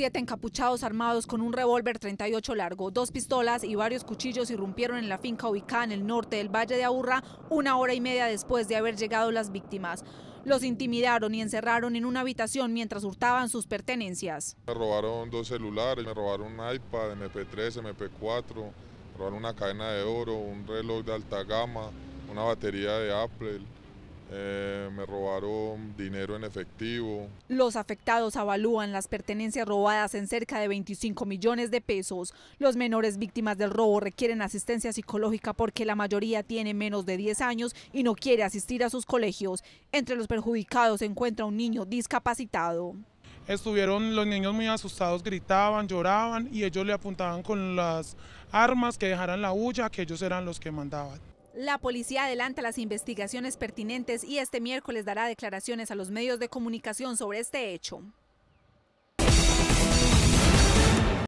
Siete encapuchados armados con un revólver 38 largo, dos pistolas y varios cuchillos irrumpieron en la finca ubicada en el norte del Valle de Aburra una hora y media después de haber llegado las víctimas. Los intimidaron y encerraron en una habitación mientras hurtaban sus pertenencias. Me robaron dos celulares, me robaron un iPad, MP3, MP4, me robaron una cadena de oro, un reloj de alta gama, una batería de Apple. Eh, me robaron dinero en efectivo. Los afectados avalúan las pertenencias robadas en cerca de 25 millones de pesos. Los menores víctimas del robo requieren asistencia psicológica porque la mayoría tiene menos de 10 años y no quiere asistir a sus colegios. Entre los perjudicados se encuentra un niño discapacitado. Estuvieron los niños muy asustados, gritaban, lloraban y ellos le apuntaban con las armas que dejaran la huya, que ellos eran los que mandaban. La policía adelanta las investigaciones pertinentes y este miércoles dará declaraciones a los medios de comunicación sobre este hecho.